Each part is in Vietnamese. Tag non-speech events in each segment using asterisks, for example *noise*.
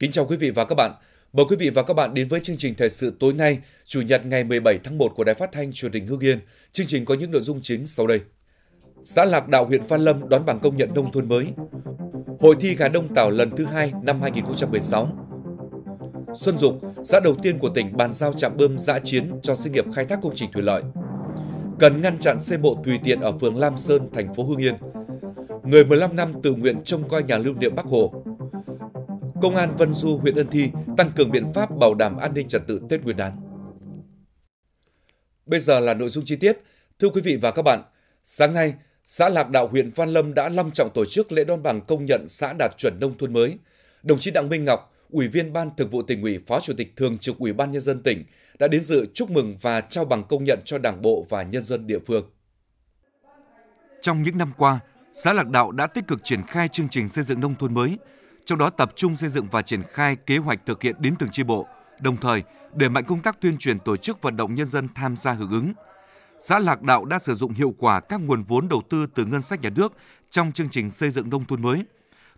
Kính chào quý vị và các bạn. Mời quý vị và các bạn đến với chương trình thời sự tối nay, Chủ nhật ngày 17 tháng 1 của Đài Phát thanh Truyền hình Hưng Yên. Chương trình có những nội dung chính sau đây. Xã Lạc Đạo huyện Văn Lâm đón bằng công nhận nông thôn mới. Hội thi gà đông tảo lần thứ hai năm 2016. Xuân Dục, xã đầu tiên của tỉnh bàn giao trạm bơm giã chiến cho sự nghiệp khai thác công trình thủy lợi. Cần ngăn chặn xe bộ tùy tiện ở phường Lam Sơn, thành phố Hưng Yên. Người 15 năm tự nguyện trông coi nhà lưu niệm Bắc Hồ Công an Vân Du, huyện Ân Thi tăng cường biện pháp bảo đảm an ninh trật tự Tết Nguyên đán. Bây giờ là nội dung chi tiết. Thưa quý vị và các bạn, sáng nay, xã Lạc Đạo huyện Văn Lâm đã long trọng tổ chức lễ đón bằng công nhận xã đạt chuẩn nông thôn mới. Đồng chí Đặng Minh Ngọc, Ủy viên Ban Thường vụ tỉnh ủy, Phó Chủ tịch Thường trực Ủy ban Nhân dân tỉnh đã đến dự chúc mừng và trao bằng công nhận cho Đảng bộ và nhân dân địa phương. Trong những năm qua, xã Lạc Đạo đã tích cực triển khai chương trình xây dựng nông thôn mới, trong đó tập trung xây dựng và triển khai kế hoạch thực hiện đến từng chi bộ, đồng thời để mạnh công tác tuyên truyền tổ chức vận động nhân dân tham gia hưởng ứng. Xã Lạc Đạo đã sử dụng hiệu quả các nguồn vốn đầu tư từ ngân sách nhà nước trong chương trình xây dựng nông thôn mới.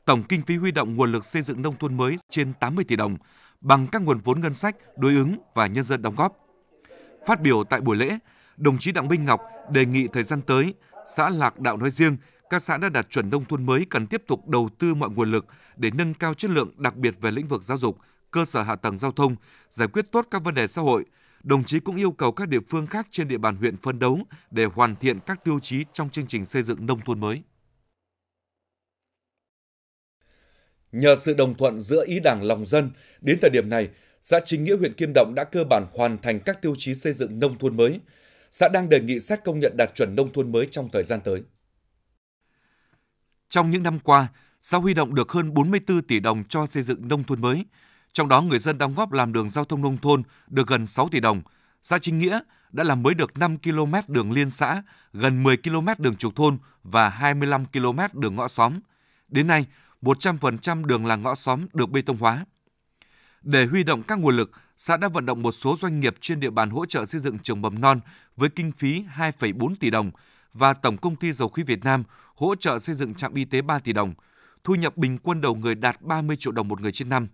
Tổng kinh phí huy động nguồn lực xây dựng nông thôn mới trên 80 tỷ đồng bằng các nguồn vốn ngân sách đối ứng và nhân dân đóng góp. Phát biểu tại buổi lễ, đồng chí Đặng Minh Ngọc đề nghị thời gian tới, xã Lạc Đạo nói riêng – các xã đã đạt chuẩn nông thôn mới cần tiếp tục đầu tư mọi nguồn lực để nâng cao chất lượng, đặc biệt về lĩnh vực giáo dục, cơ sở hạ tầng giao thông, giải quyết tốt các vấn đề xã hội. Đồng chí cũng yêu cầu các địa phương khác trên địa bàn huyện phân đấu để hoàn thiện các tiêu chí trong chương trình xây dựng nông thôn mới. Nhờ sự đồng thuận giữa ý đảng lòng dân, đến thời điểm này, xã Chính Nghĩa huyện Kim Động đã cơ bản hoàn thành các tiêu chí xây dựng nông thôn mới. Xã đang đề nghị xét công nhận đạt chuẩn nông thôn mới trong thời gian tới. Trong những năm qua, xã huy động được hơn 44 tỷ đồng cho xây dựng nông thôn mới. Trong đó, người dân đóng góp làm đường giao thông nông thôn được gần 6 tỷ đồng. Xã Chính Nghĩa đã làm mới được 5 km đường liên xã, gần 10 km đường trục thôn và 25 km đường ngõ xóm. Đến nay, 100% đường làng ngõ xóm được bê tông hóa. Để huy động các nguồn lực, xã đã vận động một số doanh nghiệp trên địa bàn hỗ trợ xây dựng trường mầm non với kinh phí 2,4 tỷ đồng – và Tổng Công ty Dầu khí Việt Nam hỗ trợ xây dựng trạm y tế 3 tỷ đồng, thu nhập bình quân đầu người đạt 30 triệu đồng một người trên năm.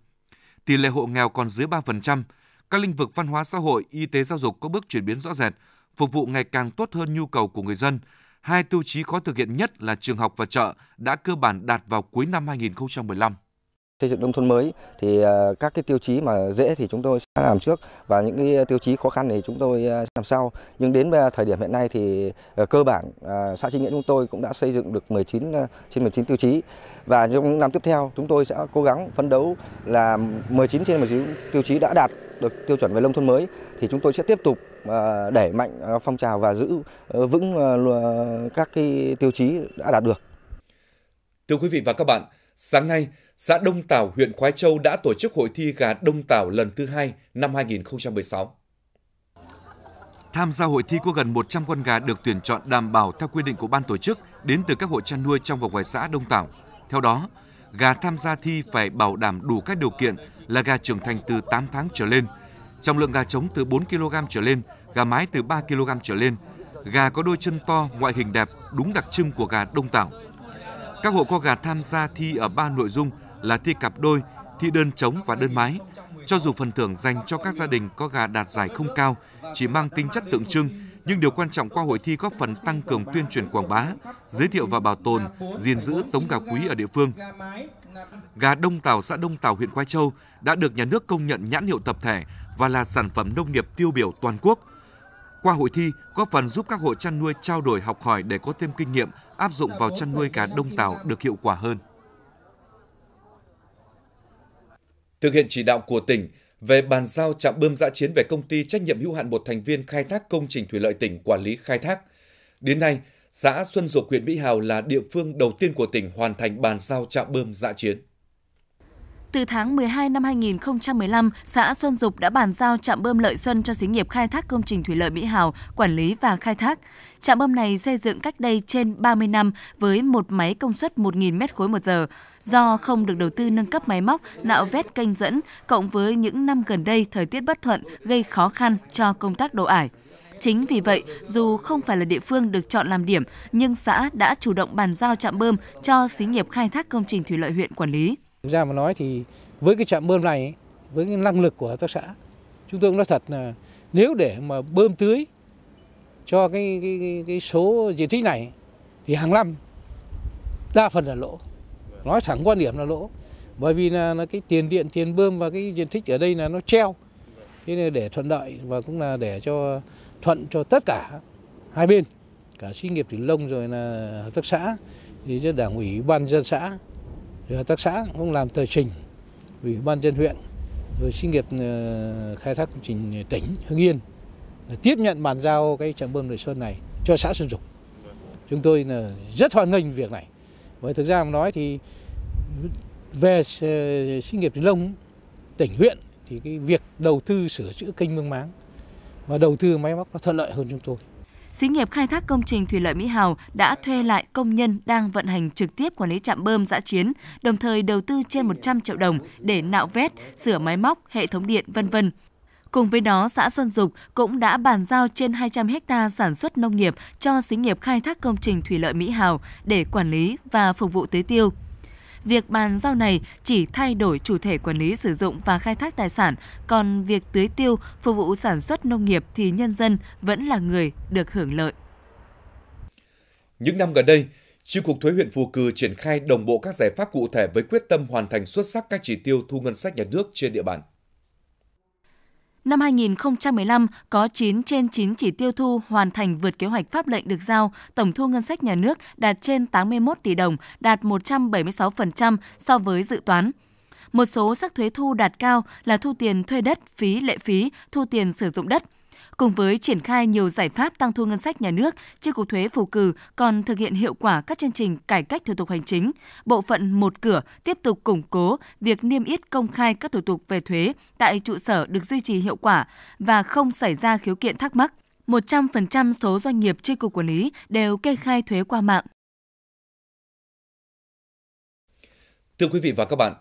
Tỷ lệ hộ nghèo còn dưới 3%, các lĩnh vực văn hóa xã hội, y tế giáo dục có bước chuyển biến rõ rệt, phục vụ ngày càng tốt hơn nhu cầu của người dân. Hai tiêu chí khó thực hiện nhất là trường học và chợ đã cơ bản đạt vào cuối năm 2015. Xây dựng nông thôn mới thì à, các cái tiêu chí mà dễ thì chúng tôi sẽ làm trước và những cái tiêu chí khó khăn thì chúng tôi sẽ à, làm sau. Nhưng đến à, thời điểm hiện nay thì cơ bản xã Trinh Nghĩa chúng tôi cũng đã xây dựng được 19 trên 19 tiêu chí và trong những năm tiếp theo chúng tôi sẽ cố gắng phấn đấu là 19 trên 19 tiêu chí đã đạt được tiêu chuẩn về nông thôn mới thì chúng tôi sẽ tiếp tục đẩy mạnh phong trào và giữ vững các cái tiêu chí đã đạt được. Thưa quý vị và các bạn, sáng nay xã Đông Tảo, huyện Khói Châu đã tổ chức hội thi gà Đông Tảo lần thứ hai năm 2016. Tham gia hội thi có gần 100 con gà được tuyển chọn đảm bảo theo quy định của ban tổ chức đến từ các hộ chăn nuôi trong và ngoài xã Đông Tảo. Theo đó, gà tham gia thi phải bảo đảm đủ các điều kiện là gà trưởng thành từ 8 tháng trở lên, trọng lượng gà trống từ 4 kg trở lên, gà mái từ 3 kg trở lên, gà có đôi chân to, ngoại hình đẹp, đúng đặc trưng của gà Đông Tảo. Các hộ có gà tham gia thi ở ba nội dung là thi cặp đôi, thi đơn trống và đơn mái. Cho dù phần thưởng dành cho các gia đình có gà đạt giải không cao, chỉ mang tính chất tượng trưng, nhưng điều quan trọng qua hội thi góp phần tăng cường tuyên truyền quảng bá, giới thiệu và bảo tồn, gìn giữ giống gà quý ở địa phương. Gà Đông Tảo xã Đông Tảo huyện Quai Châu đã được nhà nước công nhận nhãn hiệu tập thể và là sản phẩm nông nghiệp tiêu biểu toàn quốc. Qua hội thi, góp phần giúp các hộ chăn nuôi trao đổi học hỏi để có thêm kinh nghiệm áp dụng vào chăn nuôi gà Đông Tảo được hiệu quả hơn. thực hiện chỉ đạo của tỉnh về bàn giao trạm bơm giã chiến về công ty trách nhiệm hữu hạn một thành viên khai thác công trình thủy lợi tỉnh quản lý khai thác. Đến nay, xã Xuân Dục huyện Mỹ Hào là địa phương đầu tiên của tỉnh hoàn thành bàn giao trạm bơm giã chiến. Từ tháng 12 năm 2015, xã Xuân Dục đã bàn giao trạm bơm Lợi Xuân cho xí nghiệp khai thác công trình thủy lợi Mỹ Hào quản lý và khai thác. Trạm bơm này xây dựng cách đây trên 30 năm với một máy công suất 1.000 m khối một giờ. Do không được đầu tư nâng cấp máy móc, nạo vét kênh dẫn, cộng với những năm gần đây thời tiết bất thuận gây khó khăn cho công tác đổ ải. Chính vì vậy, dù không phải là địa phương được chọn làm điểm, nhưng xã đã chủ động bàn giao trạm bơm cho xí nghiệp khai thác công trình thủy lợi huyện quản lý. Thực ra mà nói thì với cái trạm bơm này, với cái năng lực của hợp tác xã, chúng tôi cũng nói thật là nếu để mà bơm tưới cho cái, cái, cái, cái số diện tích này thì hàng năm đa phần là lỗ. Nói thẳng quan điểm là lỗ. Bởi vì là, là cái tiền điện, tiền bơm và cái diện tích ở đây là nó treo. Thế nên để thuận lợi và cũng là để cho thuận cho tất cả hai bên cả xí nghiệp thủy lông rồi là hợp tác xã thì cho đảng ủy ban dân xã rồi hợp tác xã cũng làm tờ trình ủy ban dân huyện rồi sinh nghiệp ờ, khai thác công trình tỉnh Hưng Yên là tiếp nhận bàn giao cái trạm bơm Lợi Sơn này cho xã Sơn Dục. Chúng tôi là rất hoan nghênh việc này. Bởi thực ra mà nói thì về sinh ờ, nghiệp Vĩnh lông tỉnh huyện thì cái việc đầu tư sửa chữa kênh mương máng và đầu tư máy móc nó thuận lợi hơn chúng tôi. Xí nghiệp khai thác công trình thủy lợi Mỹ Hào đã thuê lại công nhân đang vận hành trực tiếp quản lý trạm bơm giã chiến, đồng thời đầu tư trên 100 triệu đồng để nạo vét, sửa máy móc, hệ thống điện, vân vân. Cùng với đó, xã Xuân Dục cũng đã bàn giao trên 200 ha sản xuất nông nghiệp cho xí nghiệp khai thác công trình thủy lợi Mỹ Hào để quản lý và phục vụ tưới tiêu. Việc bàn giao này chỉ thay đổi chủ thể quản lý sử dụng và khai thác tài sản, còn việc tưới tiêu phục vụ sản xuất nông nghiệp thì nhân dân vẫn là người được hưởng lợi. Những năm gần đây, Chi cục thuế huyện Phù Cừ triển khai đồng bộ các giải pháp cụ thể với quyết tâm hoàn thành xuất sắc các chỉ tiêu thu ngân sách nhà nước trên địa bàn. Năm 2015, có 9 trên 9 chỉ tiêu thu hoàn thành vượt kế hoạch pháp lệnh được giao, tổng thu ngân sách nhà nước đạt trên 81 tỷ đồng, đạt 176% so với dự toán. Một số sắc thuế thu đạt cao là thu tiền thuê đất, phí lệ phí, thu tiền sử dụng đất – Cùng với triển khai nhiều giải pháp tăng thu ngân sách nhà nước, Chi cục thuế Phù Cử còn thực hiện hiệu quả các chương trình cải cách thủ tục hành chính. Bộ phận một cửa tiếp tục củng cố việc niêm yết công khai các thủ tục về thuế tại trụ sở được duy trì hiệu quả và không xảy ra khiếu kiện thắc mắc. 100% số doanh nghiệp chi cục quản lý đều kê khai thuế qua mạng. Thưa quý vị và các bạn,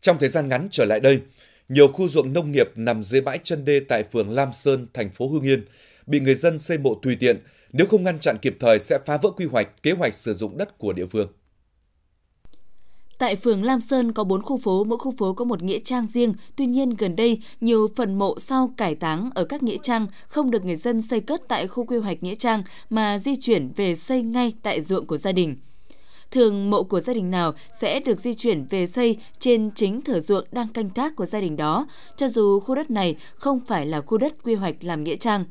trong thời gian ngắn trở lại đây, nhiều khu ruộng nông nghiệp nằm dưới bãi chân đê tại phường Lam Sơn, thành phố Hương Yên, bị người dân xây mộ tùy tiện, nếu không ngăn chặn kịp thời sẽ phá vỡ quy hoạch, kế hoạch sử dụng đất của địa phương. Tại phường Lam Sơn có 4 khu phố, mỗi khu phố có một nghĩa trang riêng. Tuy nhiên, gần đây, nhiều phần mộ sau cải táng ở các nghĩa trang không được người dân xây cất tại khu quy hoạch nghĩa trang mà di chuyển về xây ngay tại ruộng của gia đình thường mộ của gia đình nào sẽ được di chuyển về xây trên chính thửa ruộng đang canh tác của gia đình đó, cho dù khu đất này không phải là khu đất quy hoạch làm nghĩa trang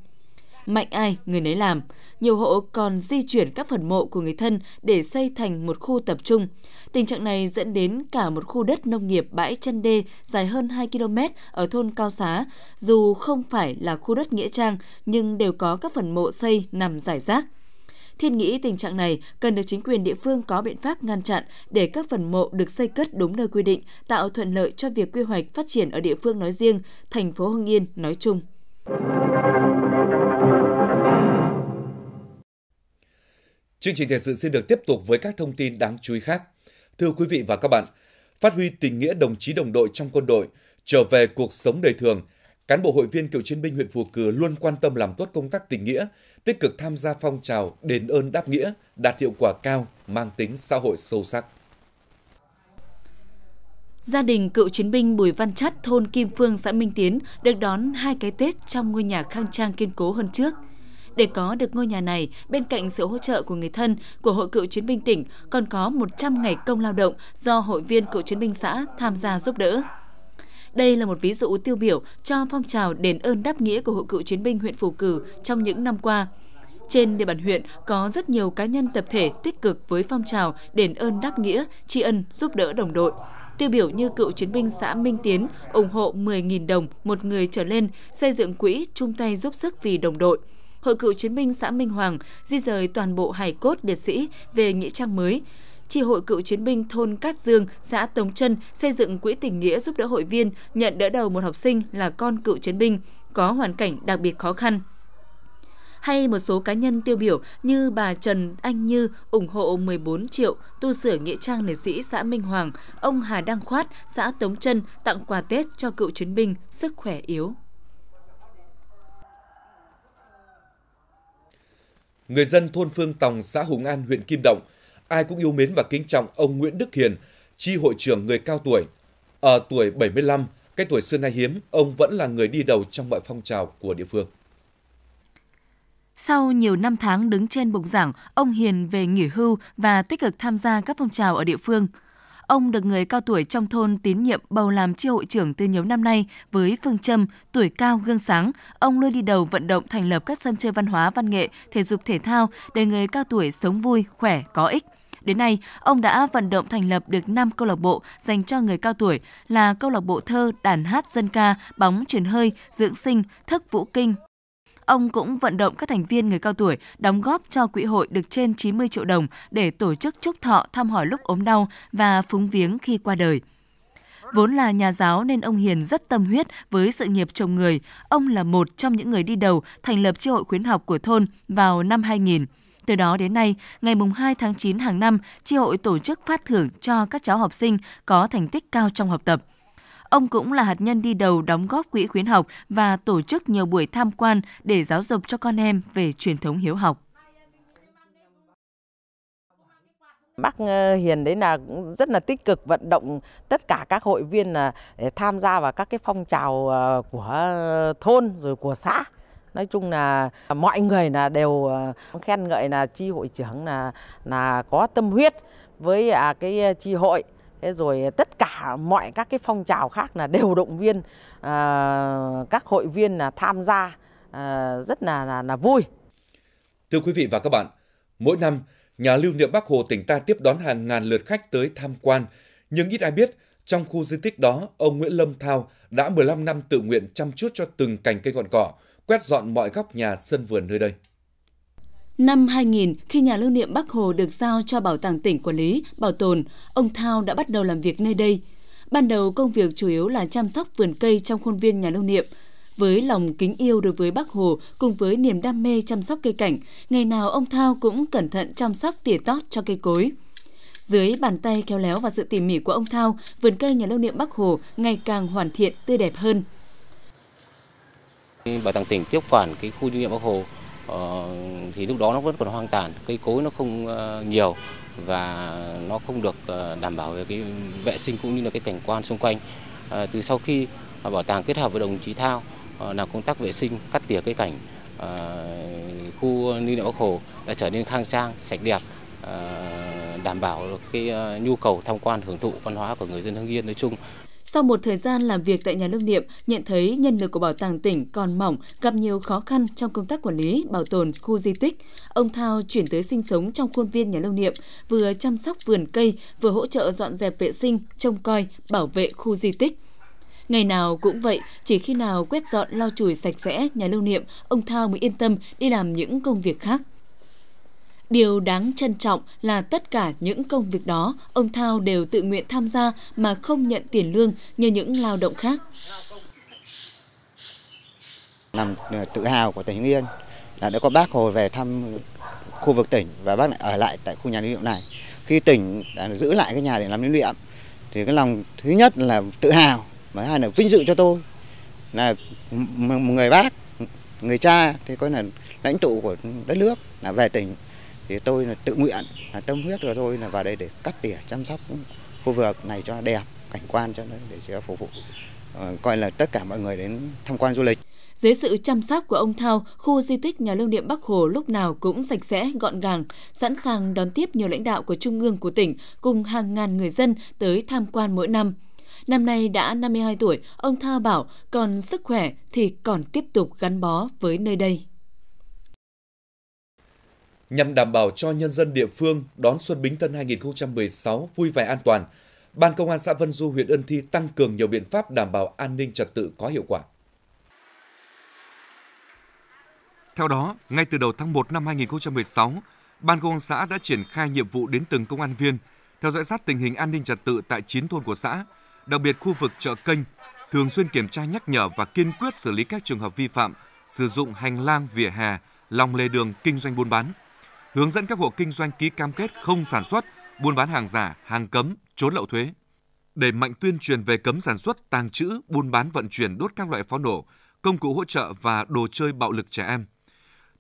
mạnh ai người nấy làm. Nhiều hộ còn di chuyển các phần mộ của người thân để xây thành một khu tập trung. Tình trạng này dẫn đến cả một khu đất nông nghiệp bãi chân đê dài hơn 2 km ở thôn Cao Xá, dù không phải là khu đất nghĩa trang nhưng đều có các phần mộ xây nằm rải rác. Thiên nghĩ tình trạng này cần được chính quyền địa phương có biện pháp ngăn chặn để các phần mộ được xây cất đúng nơi quy định, tạo thuận lợi cho việc quy hoạch phát triển ở địa phương nói riêng, thành phố Hưng Yên nói chung. Chương trình thời sự sẽ được tiếp tục với các thông tin đáng chú ý khác. Thưa quý vị và các bạn, phát huy tình nghĩa đồng chí đồng đội trong quân đội, trở về cuộc sống đời thường, cán bộ hội viên cựu chiến binh huyện Phù Cử luôn quan tâm làm tốt công tác tình nghĩa, tích cực tham gia phong trào đền ơn đáp nghĩa, đạt hiệu quả cao, mang tính xã hội sâu sắc. Gia đình cựu chiến binh Bùi Văn Chất thôn Kim Phương xã Minh Tiến được đón hai cái Tết trong ngôi nhà khang trang kiên cố hơn trước. Để có được ngôi nhà này, bên cạnh sự hỗ trợ của người thân, của Hội Cựu Chiến binh tỉnh, còn có 100 ngày công lao động do hội viên cựu chiến binh xã tham gia giúp đỡ. Đây là một ví dụ tiêu biểu cho phong trào đền ơn đáp nghĩa của Hội cựu chiến binh huyện Phù Cử trong những năm qua. Trên địa bàn huyện có rất nhiều cá nhân tập thể tích cực với phong trào đền ơn đáp nghĩa, tri ân giúp đỡ đồng đội. Tiêu biểu như cựu chiến binh xã Minh Tiến ủng hộ 10.000 đồng một người trở lên xây dựng quỹ chung tay giúp sức vì đồng đội. Hội cựu chiến binh xã Minh Hoàng di rời toàn bộ hải cốt liệt sĩ về nghĩa trang mới. Tri hội cựu chiến binh thôn Cát Dương, xã Tống Trân xây dựng quỹ tình nghĩa giúp đỡ hội viên nhận đỡ đầu một học sinh là con cựu chiến binh có hoàn cảnh đặc biệt khó khăn hay một số cá nhân tiêu biểu như bà Trần Anh Như ủng hộ 14 triệu tu sửa nghĩa trang liệt sĩ xã Minh Hoàng, ông Hà Đăng Khoát, xã Tống Trân tặng quà Tết cho cựu chiến binh sức khỏe yếu. Người dân thôn Phương Tòng, xã Hùng An, huyện Kim Động ai cũng yêu mến và kính trọng ông Nguyễn Đức Hiền, chi hội trưởng người cao tuổi. Ở tuổi 75, cái tuổi xưa nay hiếm, ông vẫn là người đi đầu trong mọi phong trào của địa phương. Sau nhiều năm tháng đứng trên bục giảng, ông Hiền về nghỉ hưu và tích cực tham gia các phong trào ở địa phương – Ông được người cao tuổi trong thôn tín nhiệm bầu làm chi hội trưởng từ nhiều năm nay với phương châm tuổi cao gương sáng. Ông luôn đi đầu vận động thành lập các sân chơi văn hóa, văn nghệ, thể dục thể thao để người cao tuổi sống vui, khỏe, có ích. Đến nay, ông đã vận động thành lập được 5 câu lạc bộ dành cho người cao tuổi là câu lạc bộ thơ, đàn hát dân ca, bóng truyền hơi, dưỡng sinh, thức vũ kinh, Ông cũng vận động các thành viên người cao tuổi đóng góp cho quỹ hội được trên 90 triệu đồng để tổ chức chúc thọ thăm hỏi lúc ốm đau và phúng viếng khi qua đời. Vốn là nhà giáo nên ông Hiền rất tâm huyết với sự nghiệp trồng người. Ông là một trong những người đi đầu thành lập tri hội khuyến học của thôn vào năm 2000. Từ đó đến nay, ngày 2 tháng 9 hàng năm, tri hội tổ chức phát thưởng cho các cháu học sinh có thành tích cao trong học tập. Ông cũng là hạt nhân đi đầu đóng góp quỹ khuyến học và tổ chức nhiều buổi tham quan để giáo dục cho con em về truyền thống hiếu học. Bác ờ, Hiền đấy là rất là tích cực vận động tất cả các hội viên là ờ, tham gia vào các cái phong trào ờ, của thôn rồi của xã. Nói chung là mọi người là đều khen ngợi là chi hội trưởng là là có tâm huyết với à, cái chi hội rồi ờ, tất cả mọi các cái phong trào khác là đều động viên ờ, các hội viên là tham gia ờ, rất là là, là vui. Thưa quý vị và các bạn, mỗi năm nhà lưu niệm Bắc Hồ tỉnh ta tiếp đón hàng ngàn lượt khách tới tham quan, nhưng ít ai biết trong khu di tích đó, ông Nguyễn Lâm Thao đã 15 năm tự nguyện chăm chút cho từng cành cây ngọn cỏ, quét dọn mọi góc nhà sân vườn nơi đây. Năm 2000, khi nhà lưu niệm Bắc Hồ được giao cho Bảo tàng tỉnh quản lý, bảo tồn, ông Thao đã bắt đầu làm việc nơi đây. Ban đầu công việc chủ yếu là chăm sóc vườn cây trong khuôn viên nhà lưu niệm. Với lòng kính yêu đối với Bác Hồ cùng với niềm đam mê chăm sóc cây cảnh, ngày nào ông Thao cũng cẩn thận chăm sóc tỉa tót cho cây cối. Dưới bàn tay khéo léo và sự tỉ mỉ của ông Thao, vườn cây nhà lưu niệm Bắc Hồ ngày càng hoàn thiện, tươi đẹp hơn. Bảo tàng tỉnh tiếp quản cái khu lưu niệm Bắc Hồ Ờ, thì lúc đó nó vẫn còn hoang tàn, cây cối nó không ờ, nhiều và nó không được ờ, đảm bảo về cái vệ sinh cũng như là cái cảnh quan xung quanh. từ sau khi bảo tàng kết hợp với đồng chí Thao làm công tác vệ sinh, cắt tỉa cây cảnh, khu lưu niệm Bắc Hồ đã trở nên khang trang, sạch đẹp, đảm bảo được cái nhu cầu tham quan hưởng thụ văn hóa của người dân Hưng Yên nói chung sau một thời gian làm việc tại nhà lưu niệm, nhận thấy nhân lực của bảo tàng tỉnh còn mỏng, gặp nhiều khó khăn trong công tác quản lý, bảo tồn khu di tích, ông Thao chuyển tới sinh sống trong khuôn viên nhà lưu niệm, vừa chăm sóc vườn cây, vừa hỗ trợ dọn dẹp vệ sinh, trông coi, bảo vệ khu di tích. Ngày nào cũng vậy, chỉ khi nào quét dọn lau chùi sạch sẽ nhà lưu niệm, ông Thao mới yên tâm đi làm những công việc khác. Điều đáng trân trọng là tất cả những công việc đó, ông Thao đều tự nguyện tham gia mà không nhận tiền lương như những lao động khác. Làm ờ, tự hào của tỉnh Hưng Yên là đã có bác Hồ về thăm khu vực tỉnh và bác lại ở lại tại khu nhà lưu niệm này. Khi tỉnh đã giữ lại cái nhà để làm lưu niệm thì cái lòng thứ nhất là tự hào mà hai là vinh dự cho tôi là một người bác người cha thì coi là lãnh tụ của đất nước là về tỉnh thì tôi là tự nguyện là tâm huyết của tôi là vào đây để cắt tỉa chăm sóc khu vực này cho đẹp cảnh quan cho nó để cho phục vụ ờ, coi là tất cả mọi người đến tham quan du lịch dưới sự chăm sóc của ông Thao, khu di tích nhà lưu niệm Bắc Hồ lúc nào cũng sạch sẽ, gọn gàng, sẵn sàng đón tiếp nhiều lãnh đạo của trung ương của tỉnh cùng hàng ngàn người dân tới tham quan mỗi năm. Năm nay đã 52 tuổi, ông Thao bảo còn sức khỏe thì còn tiếp tục gắn bó với nơi đây. Nhằm đảm bảo cho nhân dân địa phương đón Xuân Bính Tân 2016 vui vẻ an toàn, Ban Công an xã Vân Du huyện Ân Thi tăng cường nhiều biện pháp đảm bảo an ninh trật tự có hiệu quả. Theo đó, ngay từ đầu tháng 1 năm 2016, Ban Công an xã đã triển khai nhiệm vụ đến từng công an viên, theo dõi sát tình hình an ninh trật tự tại 9 thôn của xã, đặc biệt khu vực chợ kênh, thường xuyên kiểm tra nhắc nhở và kiên quyết xử lý các trường hợp vi phạm sử dụng hành lang vỉa hè, lòng lề đường kinh doanh buôn bán – hướng dẫn các hộ kinh doanh ký cam kết không sản xuất, buôn bán hàng giả, hàng cấm, trốn lậu thuế. để mạnh tuyên truyền về cấm sản xuất, tàng trữ, buôn bán vận chuyển đốt các loại pháo nổ, công cụ hỗ trợ và đồ chơi bạo lực trẻ em.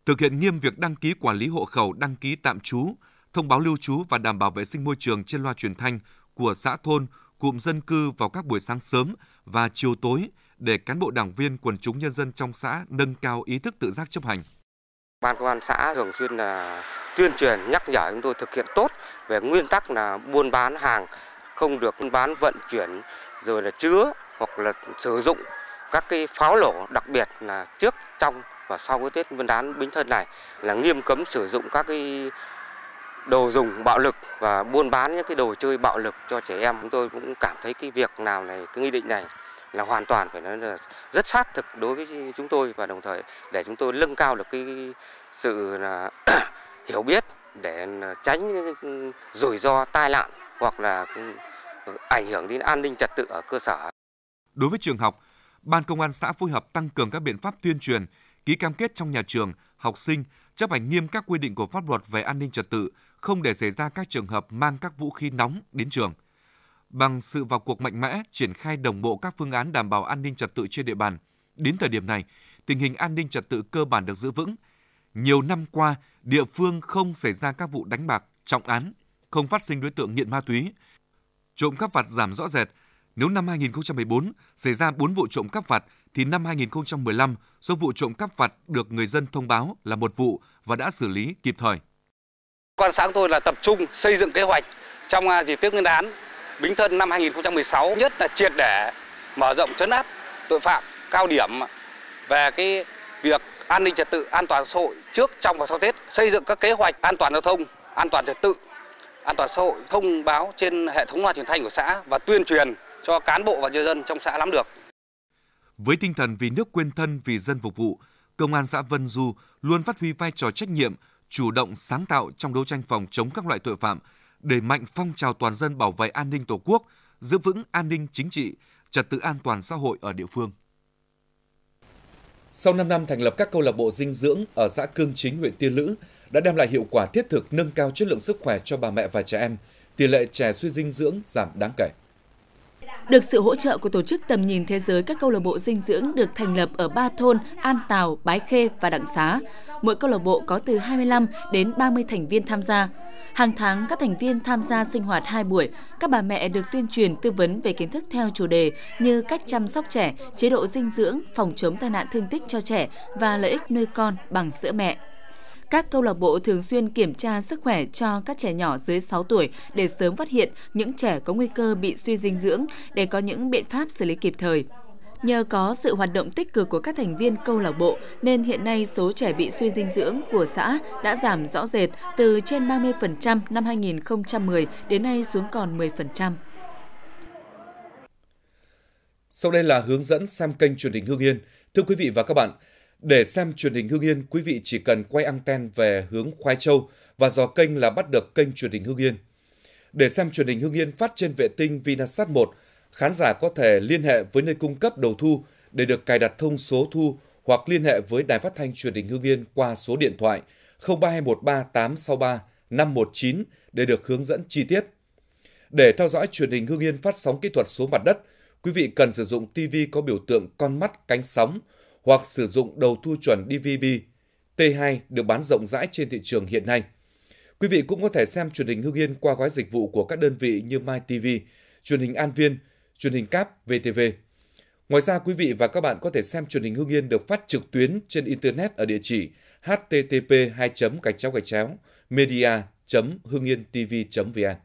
Thực hiện nghiêm việc đăng ký quản lý hộ khẩu, đăng ký tạm trú, thông báo lưu trú và đảm bảo vệ sinh môi trường trên loa truyền thanh của xã thôn, cụm dân cư vào các buổi sáng sớm và chiều tối để cán bộ đảng viên quần chúng nhân dân trong xã nâng cao ý thức tự giác chấp hành. Ban công an xã thường xuyên là tuyên truyền nhắc nhở chúng tôi thực hiện tốt về nguyên tắc là buôn bán hàng không được buôn bán vận chuyển rồi là chứa hoặc là sử dụng các cái pháo lổ đặc biệt là trước trong và sau cái Tết Nguyên đán Bính Thân này là nghiêm cấm sử dụng các cái đồ dùng bạo lực và buôn bán những cái đồ chơi bạo lực cho trẻ em. Chúng tôi cũng cảm thấy cái việc nào này, cái nghị định này là hoàn toàn phải nói là rất sát thực đối với chúng tôi và đồng thời để chúng tôi nâng cao được cái sự là *clears throat* hiểu biết để tránh rủi ro tai nạn hoặc là ảnh hưởng đến an ninh trật tự ở cơ sở. Đối với trường học, Ban Công an xã phối hợp tăng cường các biện pháp tuyên truyền, ký cam kết trong nhà trường, học sinh chấp hành nghiêm các quy định của pháp luật về an ninh trật tự, không để xảy ra các trường hợp mang các vũ khí nóng đến trường bằng sự vào cuộc mạnh mẽ, triển khai đồng bộ các phương án đảm bảo an ninh trật tự trên địa bàn. Đến thời điểm này, tình hình an ninh trật tự cơ bản được giữ vững. Nhiều năm qua, địa phương không xảy ra các vụ đánh bạc, trọng án, không phát sinh đối tượng nghiện ma túy. Trộm cắp vặt giảm rõ rệt. Nếu năm 2014 xảy ra 4 vụ trộm cắp vặt thì năm 2015 số vụ trộm cắp vặt được người dân thông báo là một vụ và đã xử lý kịp thời. Quan sáng tôi là tập trung xây dựng kế hoạch trong à, dịp Tết Nguyên đán Bính Thân năm 2016 nhất là triệt để mở rộng chấn áp tội phạm cao điểm về cái việc an ninh trật tự, an toàn xã hội trước, trong và sau Tết, xây dựng các kế hoạch an toàn giao thông, an toàn trật tự, an toàn xã hội thông báo trên hệ thống loa truyền thanh của xã và tuyên truyền cho cán bộ và nhân dân trong xã nắm được. Với tinh thần vì nước quên thân, vì dân phục vụ, Công an xã Vân Du luôn phát huy vai trò trách nhiệm, chủ động sáng tạo trong đấu tranh phòng chống các loại tội phạm, đẩy mạnh phong trào toàn dân bảo vệ an ninh Tổ quốc, giữ vững an ninh chính trị, trật tự an toàn xã hội ở địa phương. Sau 5 năm thành lập các câu lạc bộ dinh dưỡng ở xã Cương Chính, huyện Tiên Lữ đã đem lại hiệu quả thiết thực nâng cao chất lượng sức khỏe cho bà mẹ và trẻ em, tỷ lệ trẻ suy dinh dưỡng giảm đáng kể. Được sự hỗ trợ của tổ chức tầm nhìn thế giới, các câu lạc bộ dinh dưỡng được thành lập ở ba thôn An Tào, Bái Khê và Đặng Xá. Mỗi câu lạc bộ có từ 25 đến 30 thành viên tham gia. Hàng tháng, các thành viên tham gia sinh hoạt hai buổi, các bà mẹ được tuyên truyền tư vấn về kiến thức theo chủ đề như cách chăm sóc trẻ, chế độ dinh dưỡng, phòng chống tai nạn thương tích cho trẻ và lợi ích nuôi con bằng sữa mẹ. Các câu lạc bộ thường xuyên kiểm tra sức khỏe cho các trẻ nhỏ dưới 6 tuổi để sớm phát hiện những trẻ có nguy cơ bị suy dinh dưỡng để có những biện pháp xử lý kịp thời. Nhờ có sự hoạt động tích cực của các thành viên câu lạc bộ nên hiện nay số trẻ bị suy dinh dưỡng của xã đã giảm rõ rệt từ trên 30% năm 2010 đến nay xuống còn 10%. Sau đây là hướng dẫn xem kênh truyền hình Hương Yên. Thưa quý vị và các bạn, để xem truyền hình Hương Yên, quý vị chỉ cần quay anten về hướng Khoái Châu và dò kênh là bắt được kênh truyền hình Hương Yên. Để xem truyền hình Hương Yên phát trên vệ tinh Vinasat 1, khán giả có thể liên hệ với nơi cung cấp đầu thu để được cài đặt thông số thu hoặc liên hệ với Đài Phát thanh Truyền hình Hương Yên qua số điện thoại 03213 để được hướng dẫn chi tiết. Để theo dõi truyền hình Hương Yên phát sóng kỹ thuật số mặt đất, quý vị cần sử dụng TV có biểu tượng con mắt cánh sóng hoặc sử dụng đầu thu chuẩn DVB. T2 được bán rộng rãi trên thị trường hiện nay. Quý vị cũng có thể xem truyền hình Hưng Yên qua gói dịch vụ của các đơn vị như MyTV, truyền hình An Viên, truyền hình Cáp, VTV. Ngoài ra, quý vị và các bạn có thể xem truyền hình Hưng Yên được phát trực tuyến trên Internet ở địa chỉ http 2 gạch chéo gạch chéo media hưng vn